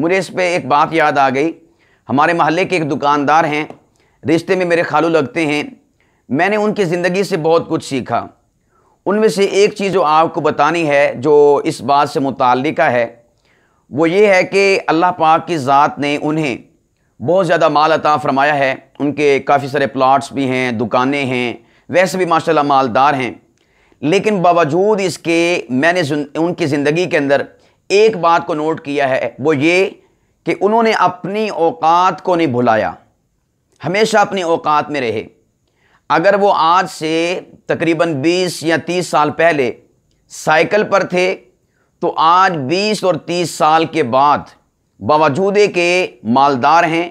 मुझे इस पर एक बात याद आ गई हमारे मोहल्ले के एक दुकानदार हैं रिश्ते में मेरे खालू लगते हैं मैंने उनकी ज़िंदगी से बहुत कुछ सीखा उनमें से एक चीज़ जो आपको बतानी है जो इस बात से मुतल है वो ये है कि अल्लाह पाक की ज़ात ने उन्हें बहुत ज़्यादा माल अता फरमाया है उनके काफ़ी सारे प्लाट्स भी हैं दुकानें हैं वैसे भी माशाल्लाह मालदार हैं लेकिन बावजूद इसके मैंने उनकी ज़िंदगी के अंदर एक बात को नोट किया है वो ये कि उन्होंने अपनी औकात को नहीं भुलाया हमेशा अपनी औकात में रहे अगर वो आज से तकरीबन 20 या 30 साल पहले साइकिल पर थे तो आज 20 और 30 साल के बाद बावजूद के मालदार हैं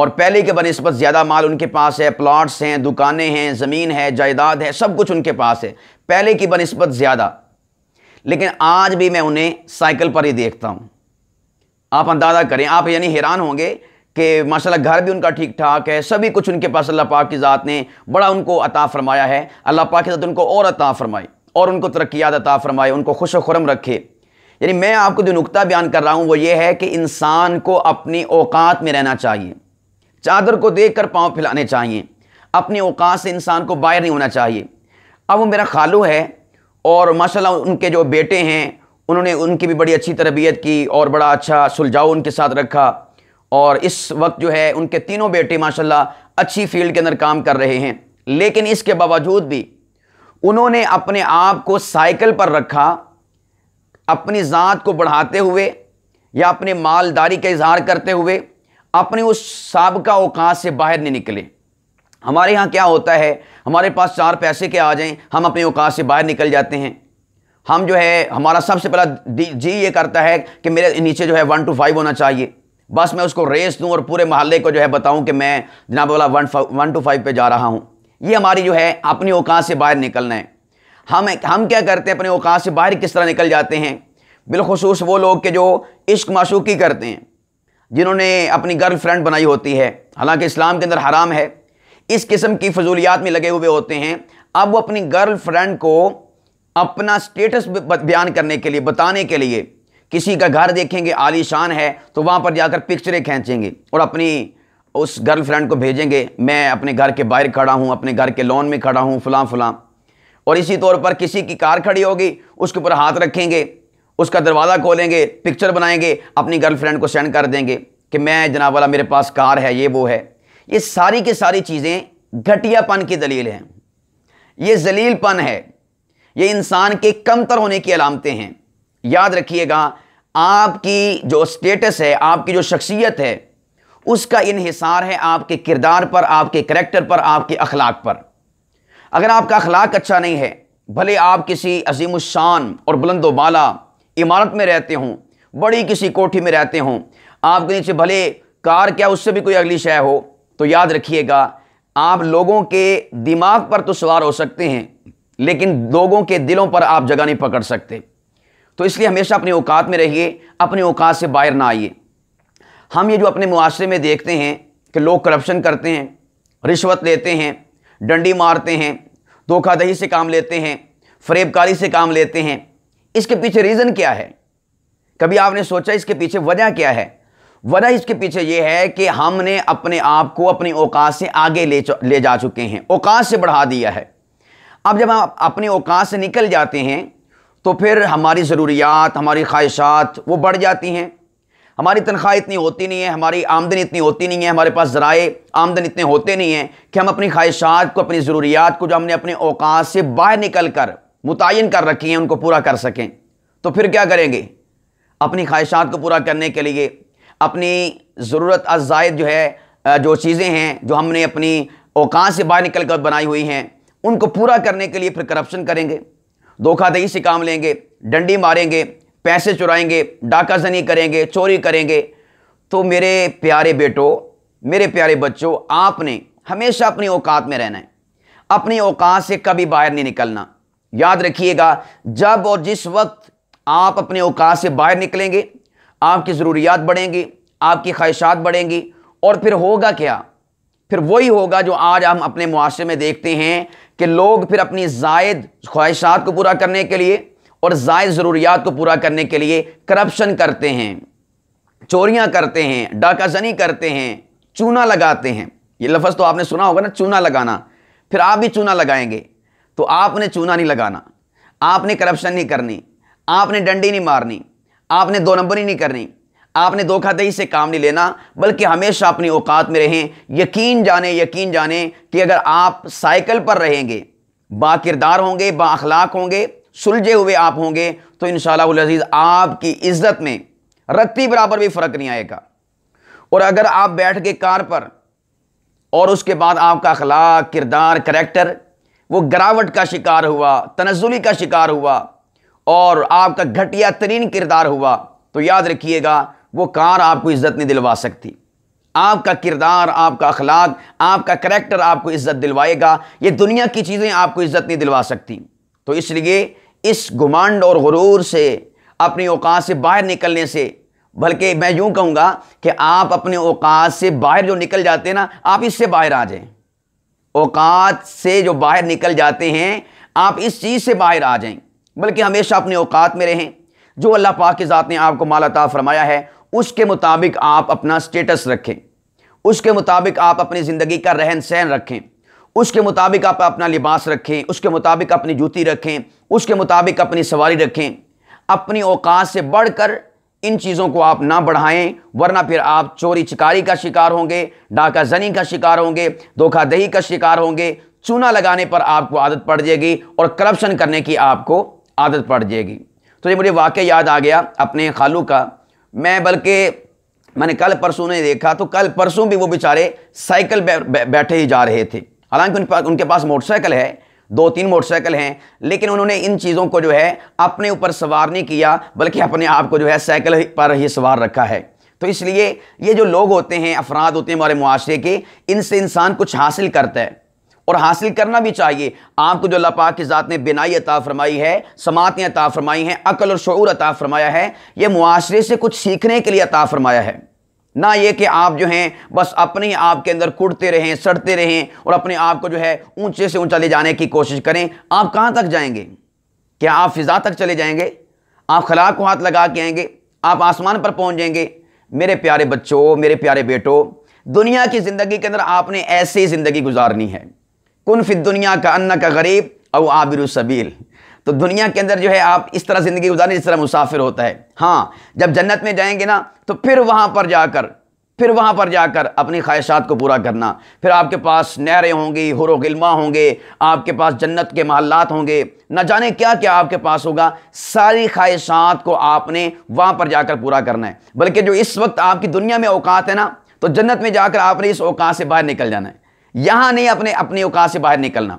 और पहले के बनस्बत ज़्यादा माल उनके पास है प्लाट्स हैं दुकानें हैं ज़मीन है जायदाद है सब कुछ उनके पास है पहले की बनस्बत ज़्यादा लेकिन आज भी मैं उन्हें साइकिल पर ही देखता हूँ आप अंदाज़ा करें आप यानी हैरान होंगे कि माशाल्लाह घर भी उनका ठीक ठाक है सभी कुछ उनके पास अल्लाह पाक की ज़ात ने बड़ा उनको अता फरमाया है अल्लाह पाक की ज़ात उनको और अता फरमाई और उनको तरक्यात अता फरमाए उनको खुश खुरम रखे यानी मैं आपको जो नुकता बयान कर रहा हूँ वो ये है कि इंसान को अपनी औकात में रहना चाहिए चादर को देख कर पाँव फैलाने चाहिए अपने औकात से इंसान को बाहर नहीं होना चाहिए अब वो मेरा खालू है और माशाल्लाह उनके जो बेटे हैं उन्होंने उनकी भी बड़ी अच्छी तरबियत की और बड़ा अच्छा सुलझाव उनके साथ रखा और इस वक्त जो है उनके तीनों बेटे माशाल्लाह अच्छी फील्ड के अंदर काम कर रहे हैं लेकिन इसके बावजूद भी उन्होंने अपने आप को साइकिल पर रखा अपनी ज़ात को बढ़ाते हुए या अपने मालदारी का इजहार करते हुए अपने उस सबका अवकात से बाहर नहीं निकले हमारे यहाँ क्या होता है हमारे पास चार पैसे के आ जाएं हम अपने औकात से बाहर निकल जाते हैं हम जो है हमारा सबसे पहला जी ये करता है कि मेरे नीचे जो है वन टू फाइव होना चाहिए बस मैं उसको रेस दूँ और पूरे मोहल्ले को जो है बताऊँ कि मैं जनाब वाला वन वन टू फाइव पर जा रहा हूँ ये हमारी जो है अपनी औकात से बाहर निकलना है हम हम क्या करते हैं अपने औकात से बाहर किस तरह निकल जाते हैं बिलखसूस वो लोग के जो इश्क मशूकी करते हैं जिन्होंने अपनी गर्लफ्रेंड बनाई होती है हालांकि इस्लाम के अंदर हराम है इस किस्म की फजूलियात में लगे हुए होते हैं अब वो अपनी गर्ल फ्रेंड को अपना स्टेटस बयान करने के लिए बताने के लिए किसी का घर देखेंगे आलीशान है तो वहाँ पर जाकर पिक्चरें खींचेंगे और अपनी उस गर्ल फ्रेंड को भेजेंगे मैं अपने घर के बाहर खड़ा हूँ अपने घर के लॉन में खड़ा हूँ फलां फलां और इसी तौर पर किसी की कार खड़ी होगी उसके ऊपर हाथ रखेंगे उसका दरवाज़ा खोलेंगे पिक्चर बनाएंगे अपनी गर्लफ्रेंड को सेंड कर देंगे कि मैं जनाब वाला मेरे पास कार है ये वो है ये सारी की सारी चीज़ें घटियापन की दलील हैं ये जलीलपन है ये इंसान के कमतर होने की अलामतें हैं याद रखिएगा आपकी जो स्टेटस है आपकी जो शख्सियत है उसका इनहिसार है आपके किरदार पर आपके करेक्टर पर आपके अखलाक पर अगर आपका अखलाक अच्छा नहीं है भले आप किसी अजीम शान और बुलंद बाला इमारत में रहते हों बड़ी किसी कोठी में रहते हों आपके नीचे भले कार क्या उससे भी कोई अगली शय हो तो याद रखिएगा आप लोगों के दिमाग पर तो सवार हो सकते हैं लेकिन लोगों के दिलों पर आप जगह नहीं पकड़ सकते तो इसलिए हमेशा अपने औकात में रहिए अपने औकात से बाहर ना आइए हम ये जो अपने मुआरे में देखते हैं कि लोग करप्शन करते हैं रिश्वत लेते हैं डंडी मारते हैं धोखाधही से काम लेते हैं फरेबकारी से काम लेते हैं इसके पीछे रीज़न क्या है कभी आपने सोचा इसके पीछे वजह क्या है वजह इसके पीछे ये है कि हमने अपने आप को अपनी औकात से आगे ले ले जा चुके हैं औकात से बढ़ा दिया है अब जब हम अपने औकात से निकल जाते हैं तो फिर हमारी ज़रूरियात हमारी ख्वाहिशात वो बढ़ जाती हैं हमारी तनख्वाह इतनी होती नहीं है हमारी आमदनी इतनी होती नहीं है हमारे पास ज़राए आमदन इतने होते नहीं हैं कि हम अपनी ख्वाहिशात को अपनी ज़रूरियात को जो हमने अपने औकात से बाहर निकल कर मुतन कर रखी हैं उनको पूरा कर सकें तो फिर क्या करेंगे अपनी ख्वाहिशात को पूरा करने के लिए अपनी ज़रूरत अजायद जो है जो चीज़ें हैं जो हमने अपनी औकात से बाहर निकल कर बनाई हुई हैं उनको पूरा करने के लिए फिर करप्शन करेंगे धोखाधड़ी से काम लेंगे डंडी मारेंगे पैसे चुराएंगे डाका जनी करेंगे चोरी करेंगे तो मेरे प्यारे बेटो मेरे प्यारे बच्चों आपने हमेशा अपनी औकात में रहना है अपनी औकात से कभी बाहर नहीं निकलना याद रखिएगा जब और जिस वक्त आप अपने औकात से बाहर निकलेंगे आपकी ज़रूरियात बढ़ेंगी आपकी ख्वाहिशात बढ़ेंगी और फिर होगा क्या फिर वही होगा जो आज हम अपने मुआरे में देखते हैं कि लोग फिर अपनी जायद ख्वाहिशात को पूरा करने के लिए और जायद ज़रूरियात को पूरा करने के लिए करप्शन करते हैं चोरियाँ करते हैं डाकाजनी करते हैं चूना लगाते हैं ये लफ्ज़ तो आपने सुना होगा ना चूना लगाना फिर आप भी चूना लगाएंगे तो आपने चूना नहीं लगाना आपने करप्शन नहीं करनी आपने डंडी नहीं मारनी आपने दो नंबर ही नहीं करनी आपने धोखाधड़ी से काम नहीं लेना बल्कि हमेशा अपनी औकात में रहें यकीन जाने यकीन जाने कि अगर आप साइकिल पर रहेंगे बाकिरदार होंगे बाखलाक होंगे सुलझे हुए आप होंगे तो इन शजीज़ आपकी इज्जत में रत्ती बराबर भी फ़र्क नहीं आएगा और अगर आप बैठ के कार पर और उसके बाद आपका अखलाक किरदार करेक्टर वो गिरावट का शिकार हुआ तनजुली का शिकार हुआ और आपका घटिया तरीन किरदार हुआ तो याद रखिएगा वो कार आपको इज़्ज़त नहीं दिलवा सकती आपका किरदार आपका अखलाक आपका करेक्टर आपको इज़्ज़त दिलवाएगा ये दुनिया की चीज़ें आपको इज़्ज़त नहीं दिलवा सकती तो इसलिए इस घुमांड और गुरूर से अपने अवकात से बाहर निकलने से बल्कि मैं यूँ कहूँगा कि आप अपने अवकात से बाहर जो निकल जाते हैं ना आप इससे बाहर आ जाएं अवकात से जो बाहर निकल जाते हैं आप इस चीज़ से बाहर आ जाएं बल्कि हमेशा अपने औकात में रहें जो अल्लाह पाक की ज़ात ने आपको मालता फरमाया है उसके मुताबिक आप अपना स्टेटस रखें उसके मुताबिक आप अपनी ज़िंदगी का रहन सहन रखें उसके मुताबिक आप अपना लिबास रखें उसके मुताबिक अपनी जूती रखें उसके मुताबिक अपनी सवारी रखें अपनी औकात से बढ़कर इन चीज़ों को आप ना बढ़ाएं वरना फिर आप चोरी चिकारी का शिकार होंगे डाका जनी का शिकार होंगे धोखादही का शिकार होंगे चूना लगाने पर आपको आदत पड़ जाएगी और करप्शन करने की आपको आदत पड़ जाएगी तो ये मुझे वाक़ याद आ गया अपने खालू का मैं बल्कि मैंने कल परसों ने देखा तो कल परसों भी वो बेचारे साइकिल बै, बै, बैठे ही जा रहे थे हालांकि उन पास उनके पास मोटरसाइकिल है दो तीन मोटरसाइकिल हैं लेकिन उन्होंने इन चीज़ों को जो है अपने ऊपर सवार नहीं किया बल्कि अपने आप को जो है साइकिल पर ही सवार रखा है तो इसलिए ये जो लोग होते हैं अफराद होते हैं हमारे माशरे के इनसे इंसान कुछ हासिल करता है और हासिल करना भी चाहिए आपको जो अल्लाह पाक की ज़ात ने बिनाई अता फरमाई है समातें अता फरमाई हैं अकल और शूर अता फरमाया है ये मुआरे से कुछ सीखने के लिए अता फरमाया है ना ये कि आप जो हैं बस अपने ही आप के अंदर कुड़ते रहें सड़ते रहें और अपने आप को जो है ऊंचे से ऊंचा ले जाने की कोशिश करें आप कहाँ तक जाएंगे क्या आप फिज़ा तक चले जाएंगे आप खला को हाथ लगा के आएंगे आप आसमान पर पहुँच जाएंगे मेरे प्यारे बच्चों मेरे प्यारे बेटों दुनिया की ज़िंदगी के अंदर आपने ऐसे ही ज़िंदगी गुजारनी है कन फिर दुनिया का अन्ना का गरीब और आबिर सबील तो दुनिया के अंदर जो है आप इस तरह ज़िंदगी गुजारें जिस तरह मुसाफिर होता है हाँ जब जन्नत में जाएंगे ना तो फिर वहाँ पर जाकर फिर वहाँ पर जाकर अपनी ख्वाहिशात को पूरा करना फिर आपके पास नहरें होंगी हरोगिल्मा होंगे आपके पास जन्नत के महल्लात होंगे न जाने क्या क्या आपके पास होगा सारी ख्वाहिशात को आपने वहाँ पर जाकर पूरा करना है बल्कि जो इस वक्त आपकी दुनिया में अवकात है ना तो जन्नत में जाकर आपने इस अवकात से बाहर निकल जाना है यहां नहीं अपने अपने औकात से बाहर निकलना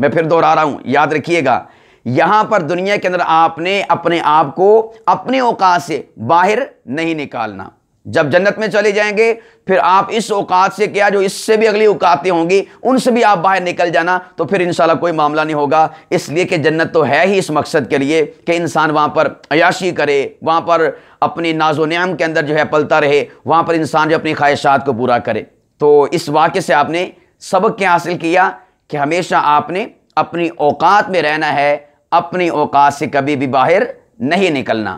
मैं फिर दोहरा रहा हूं याद रखिएगा यहां पर दुनिया के अंदर आपने अपने आप को अपने औकात से बाहर नहीं निकालना जब जन्नत में चले जाएंगे फिर आप इस औकात से क्या जो इससे भी अगली औकातें होंगी उनसे भी आप बाहर निकल जाना तो फिर इंशाल्लाह कोई मामला नहीं होगा इसलिए कि जन्नत तो है ही इस मकसद के लिए कि इंसान वहाँ पर अयाशी करे वहाँ पर अपनी नाजो न्याम के अंदर जो है पलता रहे वहाँ पर इंसान जो अपनी ख्वाहिशात को पूरा करे तो इस वाक्य से आपने सबक क्या हासिल किया कि हमेशा आपने अपनी औकात में रहना है अपनी औकात से कभी भी बाहर नहीं निकलना